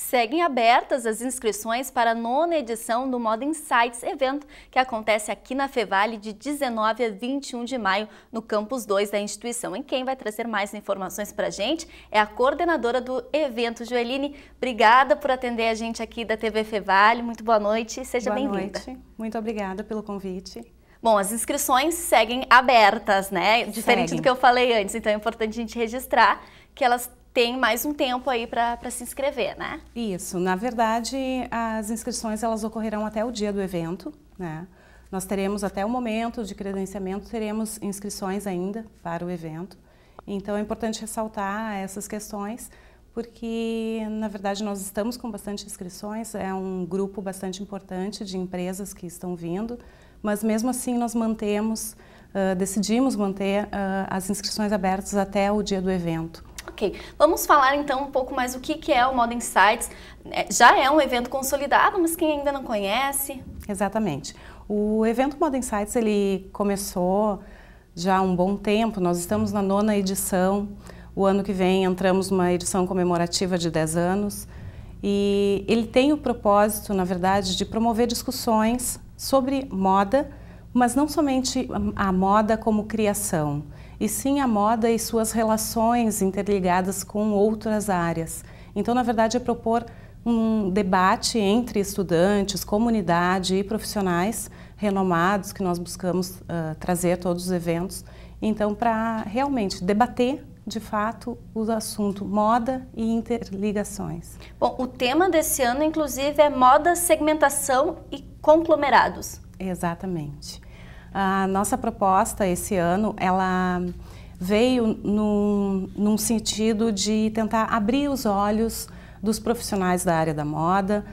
Seguem abertas as inscrições para a nona edição do Moda Insights evento, que acontece aqui na Fevale de 19 a 21 de maio, no Campus 2 da instituição. E quem vai trazer mais informações para a gente é a coordenadora do evento, Joeline. Obrigada por atender a gente aqui da TV Fevale. Muito boa noite, seja bem-vinda. Muito obrigada pelo convite. Bom, as inscrições seguem abertas, né? Diferente Seguem. do que eu falei antes, então é importante a gente registrar que elas tem mais um tempo aí para se inscrever, né? Isso, na verdade, as inscrições elas ocorrerão até o dia do evento, né? Nós teremos até o momento de credenciamento, teremos inscrições ainda para o evento. Então é importante ressaltar essas questões, porque na verdade nós estamos com bastante inscrições, é um grupo bastante importante de empresas que estão vindo, mas mesmo assim nós mantemos, uh, decidimos manter uh, as inscrições abertas até o dia do evento. Ok, vamos falar então um pouco mais o que, é o Modern Insights. É, já é um evento consolidado, mas quem ainda não conhece? Exatamente. O evento Modern Insights ele começou já há um bom tempo, nós estamos na nona edição. O ano que vem entramos numa edição comemorativa de 10 anos. E ele tem o propósito, na verdade, de promover discussões sobre moda, mas não somente a moda como criação, e sim a moda e suas relações interligadas com outras áreas. Então, na verdade, é propor um debate entre estudantes, comunidade e profissionais renomados que nós buscamos uh, trazer todos os eventos. Então, para realmente debater de fato o assunto moda e interligações. Bom, o tema desse ano, inclusive, é moda, segmentação e conglomerados. Exatamente. A nossa proposta esse ano, ela veio num, num, sentido de tentar abrir os olhos dos profissionais da área da moda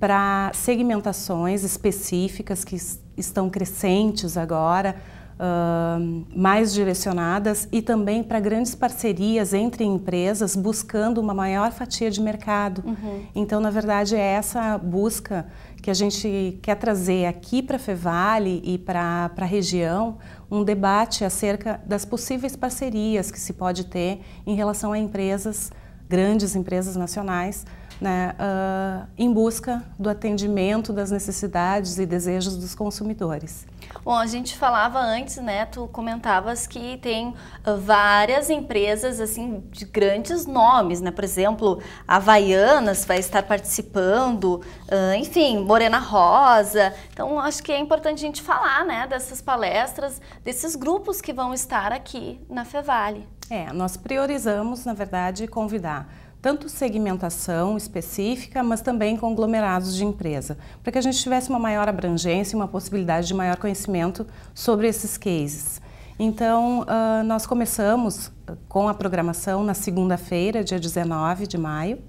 para segmentações específicas que estão crescentes agora, uh, mais direcionadas e também para grandes parcerias entre empresas buscando uma maior fatia de mercado. Uhum. Então, na verdade, é essa busca que a gente quer trazer aqui para a Fevale e para a região um debate acerca das possíveis parcerias que se pode ter em relação a empresas, grandes empresas nacionais, né, uh, em busca do atendimento das necessidades e desejos dos consumidores. Bom, a gente falava antes, né, tu comentavas que tem ah, várias empresas, assim, de grandes nomes, né, por exemplo, Havaianas vai estar participando, uh, enfim, Morena Rosa, então acho que é importante a gente falar, né, dessas palestras, desses grupos que vão estar aqui na Fevale. É, nós priorizamos, na verdade, convidar tanto segmentação específica, mas também conglomerados de empresa, para que a gente tivesse uma maior abrangência e uma possibilidade de maior conhecimento sobre esses cases. Então, uh, nós começamos com a programação na segunda-feira, dia 19 de maio,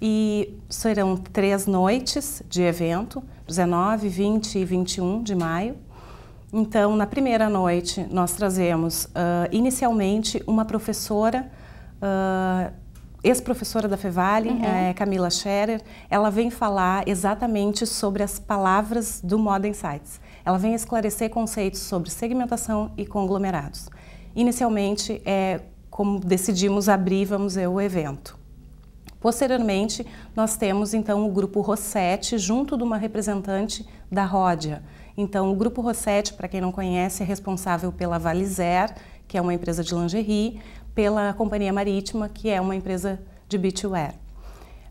e serão três noites de evento, 19, 20 e 21 de maio. Então, na primeira noite, nós trazemos uh, inicialmente uma professora uh, ex-professora da Fevale, uhum. é, Camila Scherer, ela vem falar exatamente sobre as palavras do Modern Sites. Ela vem esclarecer conceitos sobre segmentação e conglomerados. Inicialmente, é como decidimos abrir, vamos ver, o evento. Posteriormente, nós temos então o grupo Rossetti junto de uma representante da Ródia. Então, o grupo Rossetti, para quem não conhece, é responsável pela Valizer, que é uma empresa de lingerie, pela Companhia Marítima, que é uma empresa de beachwear.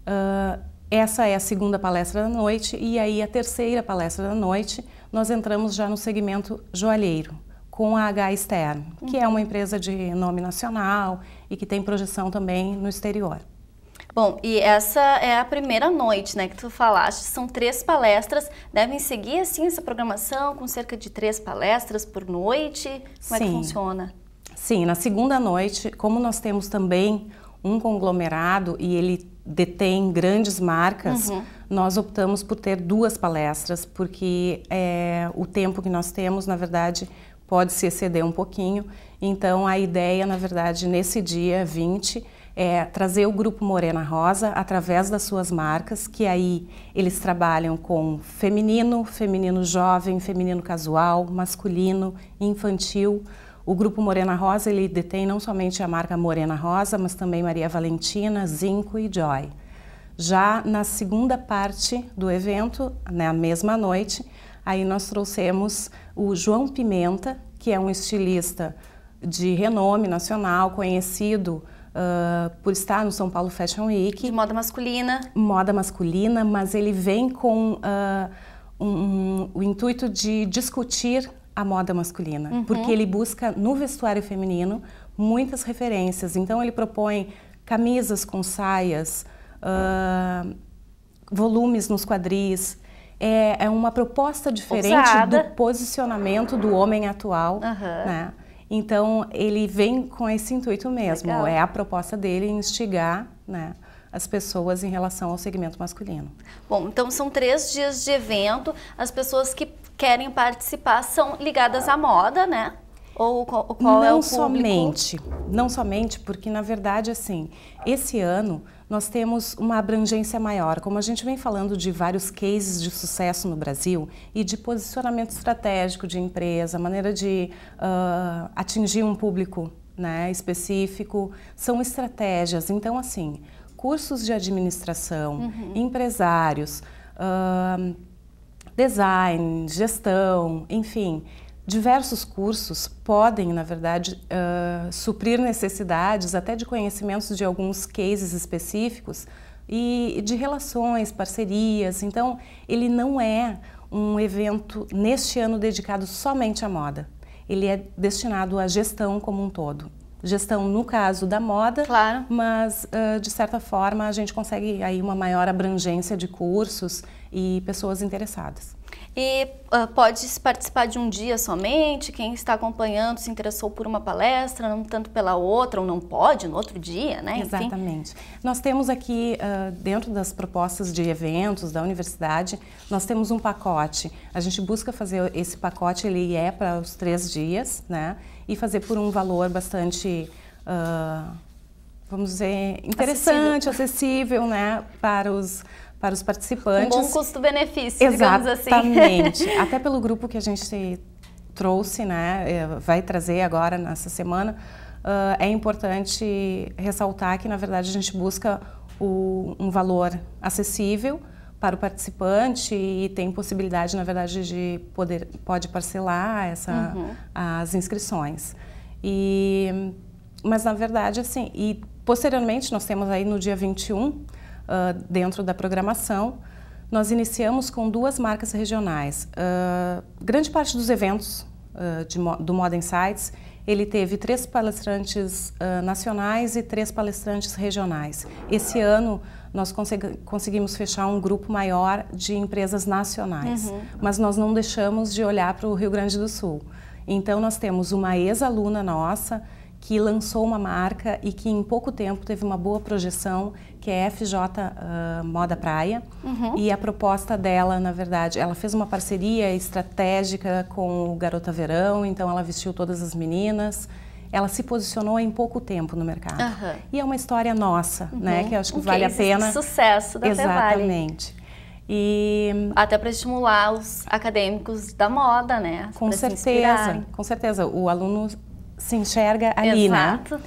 Uh, essa é a segunda palestra da noite e aí a terceira palestra da noite nós entramos já no segmento joalheiro com a H Stern, que é uma empresa de nome nacional e que tem projeção também no exterior. Bom, e essa é a primeira noite, né, que tu falaste. São três palestras. Devem seguir, assim, essa programação com cerca de três palestras por noite? Como Sim. é que funciona? Sim, na segunda noite, como nós temos também um conglomerado e ele detém grandes marcas, uhum. nós optamos por ter duas palestras, porque é, o tempo que nós temos, na verdade, pode se exceder um pouquinho. Então, a ideia, na verdade, nesse dia 20, é trazer o grupo Morena Rosa através das suas marcas, que aí eles trabalham com feminino, feminino jovem, feminino casual, masculino, infantil o grupo Morena Rosa ele detém não somente a marca Morena Rosa, mas também Maria Valentina, Zinco e Joy. Já na segunda parte do evento, na né, mesma noite, aí nós trouxemos o João Pimenta, que é um estilista de renome nacional, conhecido uh, por estar no São Paulo Fashion Week. De moda masculina. Moda masculina, mas ele vem com uh, um, um, o intuito de discutir a moda masculina, uhum. porque ele busca no vestuário feminino muitas referências. Então ele propõe camisas com saias, uh, volumes nos quadris. É, é uma proposta diferente do posicionamento do homem atual, uhum. né? Então ele vem com esse intuito mesmo. Legal. É a proposta dele instigar, né? as pessoas em relação ao segmento masculino. Bom, então são três dias de evento. As pessoas que querem participar são ligadas à moda, né? Ou qual é não é o somente, público? Não somente, porque na verdade, assim, esse ano nós temos uma abrangência maior. Como a gente vem falando de vários cases de sucesso no Brasil e de posicionamento estratégico de empresa, maneira de uh, atingir um público né, específico, são estratégias. Então, assim, cursos de administração, uhum. empresários, uh, design, gestão, enfim, diversos cursos podem, na verdade, uh, suprir necessidades até de conhecimentos de alguns cases específicos e de relações, parcerias. Então, ele não é um evento neste ano dedicado somente à moda. Ele é destinado à gestão como um todo gestão no caso da moda, claro. mas uh, de certa forma a gente consegue aí uma maior abrangência de cursos e pessoas interessadas. E uh, pode participar de um dia somente, quem está acompanhando se interessou por uma palestra, não tanto pela outra, ou não pode no outro dia, né? Exatamente. Enfim. Nós temos aqui, uh, dentro das propostas de eventos da universidade, nós temos um pacote. A gente busca fazer esse pacote, ele é para os três dias, né? E fazer por um valor bastante... Uh, vamos dizer, interessante, acessível, acessível né, para os para os participantes. Um bom custo-benefício, digamos assim. Exatamente. Até pelo grupo que a gente trouxe, né, eh, vai trazer agora nessa semana, uh, é importante ressaltar que, na verdade, a gente busca o, um valor acessível para o participante e tem possibilidade, na verdade, de poder pode parcelar essa, uhum. as inscrições. E, mas, na verdade, assim, e posteriormente nós temos aí no dia 21 uh, dentro da programação. Nós iniciamos com duas marcas regionais. Uh, grande parte dos eventos ah, de, do Modern Sites, ele teve três palestrantes nacionais e três palestrantes regionais. Esse ano, nós consegui conseguimos fechar um grupo maior de empresas nacionais, uhum. mas nós não deixamos de olhar para o Rio Grande do Sul. Então, nós temos uma ex-aluna nossa que lançou uma marca e que em pouco tempo teve uma boa projeção, que é FJ uh, ah, Moda Praia. Uhum. E a proposta dela, na verdade, ela fez uma parceria estratégica com o Garota Verão, então ela vestiu todas as meninas ela se posicionou em pouco tempo no mercado. Uhum. E é uma história nossa, uhum. né? Que eu acho que um vale a é pena. Sucesso da Exatamente. E até para estimular os acadêmicos da moda, né? Com pra certeza, com certeza. O aluno se enxerga ali, né? Exato. né?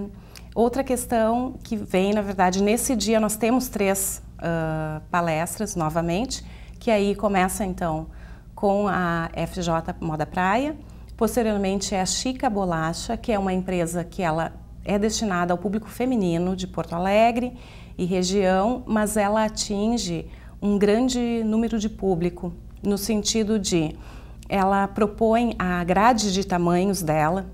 Uh, outra questão que vem, na verdade, nesse dia nós temos três uh, palestras novamente, que aí começa então com a FJ Moda Praia, posteriormente é a Chica Bolacha, que é uma empresa que ela é destinada ao público feminino de Porto Alegre e região, mas ela atinge um grande número de público no sentido de ela propõe a grade de tamanhos dela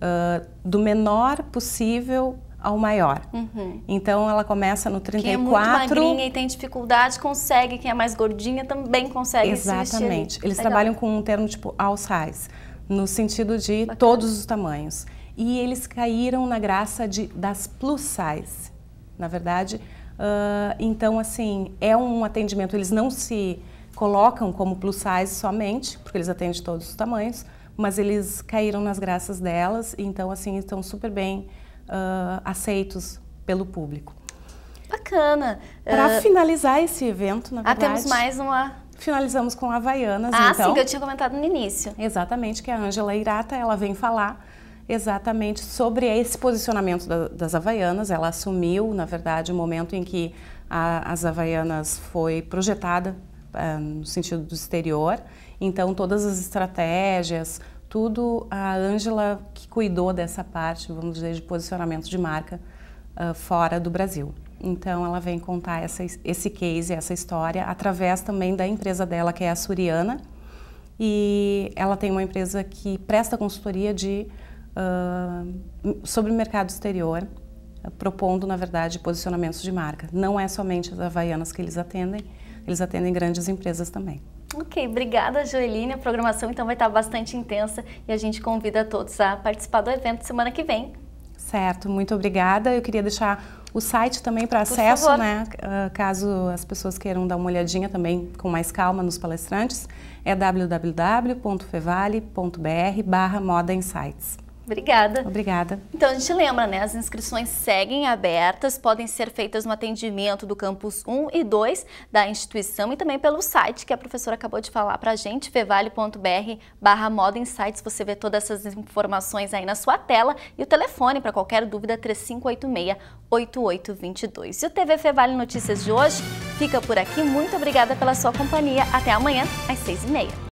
uh, do menor possível ao maior. Uhum. Então ela começa no 34. Quem é muito magrinha e tem dificuldade consegue, quem é mais gordinha também consegue Exatamente. Eles Legal. trabalham com um termo tipo all size, no sentido de Bacana. todos os tamanhos. E eles caíram na graça de, das plus size. Na verdade, uh, então assim, é um atendimento, eles não se colocam como plus size somente, porque eles atendem todos os tamanhos, mas eles caíram nas graças delas, então assim estão super bem uh, aceitos pelo público. Bacana. Para uh, ah, finalizar esse evento, na verdade. Ah, temos mais uma. Finalizamos com Havaianas, ah, então. Ah, sim, que eu tinha comentado no início. Exatamente, que a Ângela Irata, ela vem falar exatamente sobre esse posicionamento da, das Havaianas. Ela assumiu, na verdade, o momento em que a, as Havaianas foi projetada eh, no sentido do exterior. Então, todas as estratégias, tudo, a Ângela que cuidou dessa parte, vamos dizer, de posicionamento de marca uh, fora do Brasil. Então, ela vem contar essa, esse case, essa história, através também da empresa dela, que é a Suriana. E ela tem uma empresa que presta consultoria de, uh, sobre o mercado exterior, eh, propondo, na verdade, posicionamentos de marca. Não é somente as Havaianas que eles atendem, eles atendem grandes empresas também. Ok, obrigada Joeline. A programação então vai estar bastante intensa e a gente convida todos a participar do evento semana que vem. Certo, muito obrigada. Eu queria deixar o site também para acesso, né? Ah, caso as pessoas queiram dar uma olhadinha também com mais calma nos palestrantes, é www.fevale.br/moda insights. Obrigada. Obrigada. Então, a gente lembra, né? As inscrições seguem abertas, podem ser feitas no atendimento do campus 1 e 2 da instituição e também pelo site que a professora acabou de falar para a gente, fevale.br barra Moda Insights. Você vê todas essas informações aí na sua tela e o telefone para qualquer dúvida 3586-8822. E o TV Fevale Notícias de hoje fica por aqui. Muito obrigada pela sua companhia. Até amanhã às 6 e meia.